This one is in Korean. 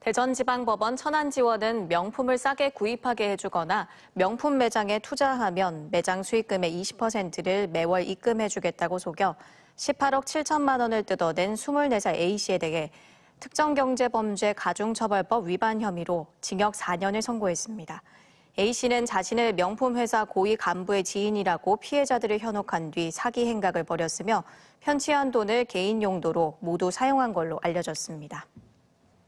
대전지방법원 천안지원은 명품을 싸게 구입하게 해주거나 명품 매장에 투자하면 매장 수익금의 20%를 매월 입금해주겠다고 속여 18억 7천만 원을 뜯어낸 24살 A씨에 대해 특정경제범죄 가중처벌법 위반 혐의로 징역 4년을 선고했습니다. A씨는 자신을 명품회사 고위 간부의 지인이라고 피해자들을 현혹한 뒤 사기 행각을 벌였으며 편취한 돈을 개인 용도로 모두 사용한 걸로 알려졌습니다.